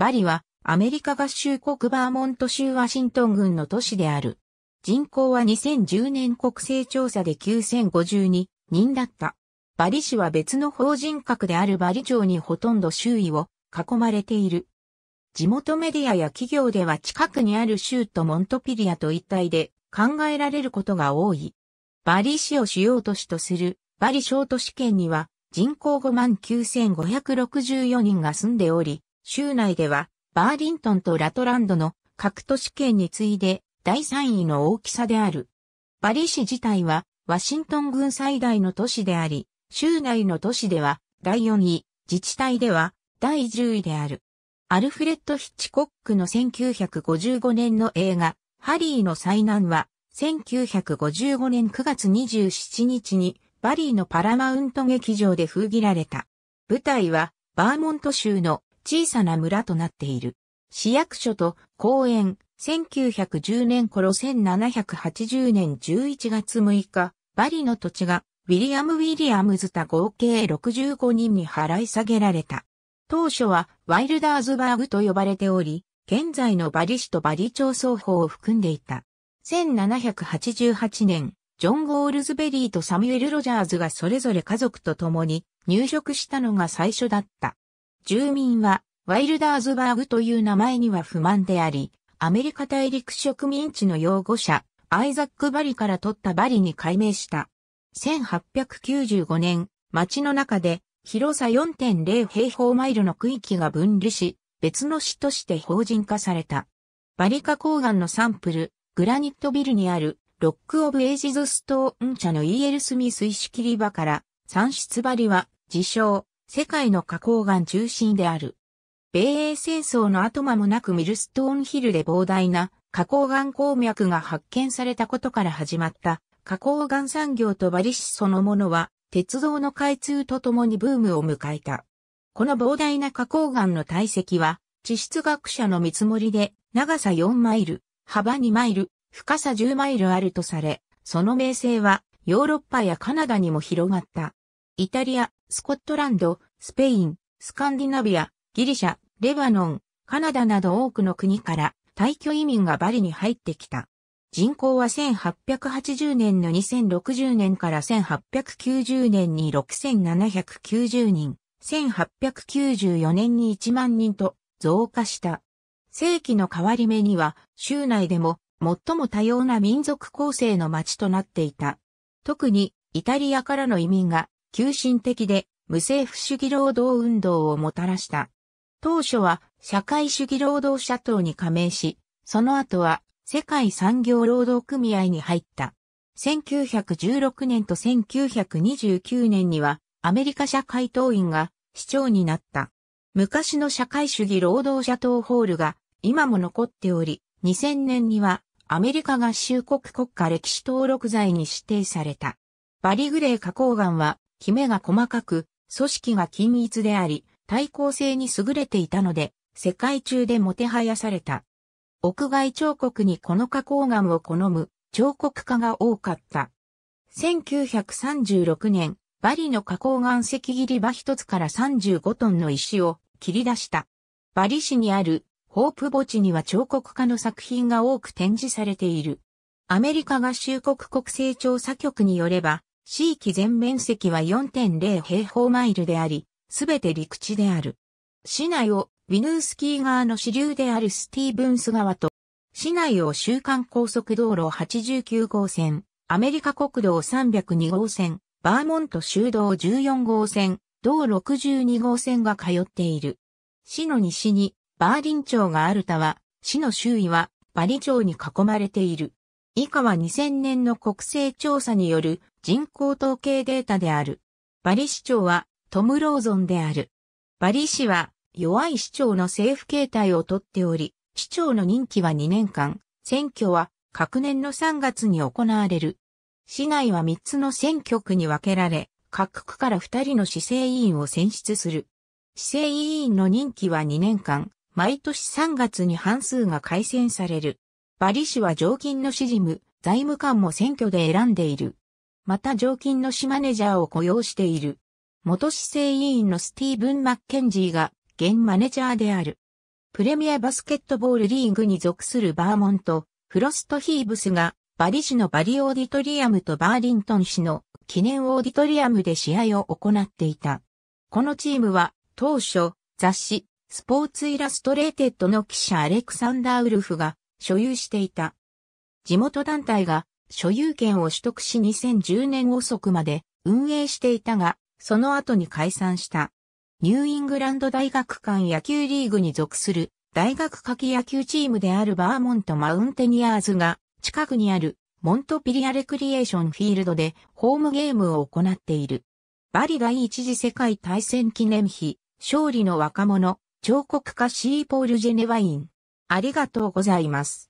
バリは、アメリカ合衆国バーモント州ワシントン郡の都市である。人口は2010年国勢調査で9052人だった。バリ市は別の法人格であるバリ町にほとんど周囲を囲まれている。地元メディアや企業では近くにある州都モントピリアと一体で考えられることが多い。バリ市を主要都市とするバリ小都市圏には人口5万9564人が住んでおり、州内では、バーリントンとラトランドの各都市圏に次いで第3位の大きさである。バリ市自体は、ワシントン軍最大の都市であり、州内の都市では第4位、自治体では第10位である。アルフレッド・ヒッチコックの1955年の映画、ハリーの災難は、1955年9月27日に、バリーのパラマウント劇場で封切られた。舞台は、バーモント州の小さな村となっている。市役所と公園、1910年頃1780年11月6日、バリの土地がウィリアム・ウィリアムズた合計65人に払い下げられた。当初はワイルダーズバーグと呼ばれており、現在のバリ市とバリ町双方を含んでいた。1788年、ジョン・ゴールズベリーとサミュエル・ロジャーズがそれぞれ家族と共に入植したのが最初だった。住民は、ワイルダーズバーグという名前には不満であり、アメリカ大陸植民地の擁護者、アイザック・バリから取ったバリに改名した。1895年、町の中で、広さ4.0平方マイルの区域が分離し、別の市として法人化された。バリカ高岸のサンプル、グラニットビルにある、ロック・オブ・エイジズ・ストーン茶の E.L. スミス石切り場から、産出バリは、自称、世界の花崗岩中心である。米英戦争の後間もなくミルストーンヒルで膨大な花崗岩鉱脈が発見されたことから始まった花崗岩産業とバリ市そのものは鉄道の開通とともにブームを迎えた。この膨大な花崗岩の体積は地質学者の見積もりで長さ4マイル、幅2マイル、深さ10マイルあるとされ、その名声はヨーロッパやカナダにも広がった。イタリア、スコットランド、スペイン、スカンディナビア、ギリシャ、レバノン、カナダなど多くの国から退去移民がバリに入ってきた。人口は1880年の2060年から1890年に6790人、1894年に1万人と増加した。世紀の変わり目には州内でも最も多様な民族構成の町となっていた。特にイタリアからの移民が急進的で無政府主義労働運動をもたらした。当初は社会主義労働者党に加盟し、その後は世界産業労働組合に入った。1916年と1929年にはアメリカ社会党員が市長になった。昔の社会主義労働者党ホールが今も残っており、2000年にはアメリカ合衆国国家歴史登録財に指定された。バリグレー花崗岩は姫が細かく、組織が均一であり、対抗性に優れていたので、世界中でもてはやされた。屋外彫刻にこの花崗岩を好む彫刻家が多かった。1936年、バリの花崗岩石切り場一つから35トンの石を切り出した。バリ市にあるホープ墓地には彫刻家の作品が多く展示されている。アメリカ合衆国国勢調査局によれば、地域全面積は4.0平方マイルであり、すべて陸地である。市内をウィヌースキー川の支流であるスティーブンス川と、市内を週間高速道路89号線、アメリカ国道302号線、バーモント州道14号線、道62号線が通っている。市の西にバーリン町があるたは、市の周囲はバリ町に囲まれている。以下は2000年の国勢調査による人口統計データである。バリ市長はトム・ローゾンである。バリ市は弱い市長の政府形態をとっており、市長の任期は2年間、選挙は各年の3月に行われる。市内は3つの選挙区に分けられ、各区から2人の市政委員を選出する。市政委員の任期は2年間、毎年3月に半数が改選される。バリ氏は常勤のシジム、財務官も選挙で選んでいる。また常勤の市マネージャーを雇用している。元市政委員のスティーブン・マッケンジーが現マネージャーである。プレミアバスケットボールリーグに属するバーモント、フロストヒーブスがバリ氏のバリオーディトリアムとバーリントン氏の記念オーディトリアムで試合を行っていた。このチームは当初雑誌スポーツイラストレーテッドの記者アレクサンダー・ウルフが所有していた。地元団体が所有権を取得し2010年遅くまで運営していたが、その後に解散した。ニューイングランド大学間野球リーグに属する大学夏季野球チームであるバーモントマウンテニアーズが近くにあるモントピリアレクリエーションフィールドでホームゲームを行っている。バリ第一次世界大戦記念碑、勝利の若者、彫刻家シーポール・ジェネワイン。ありがとうございます。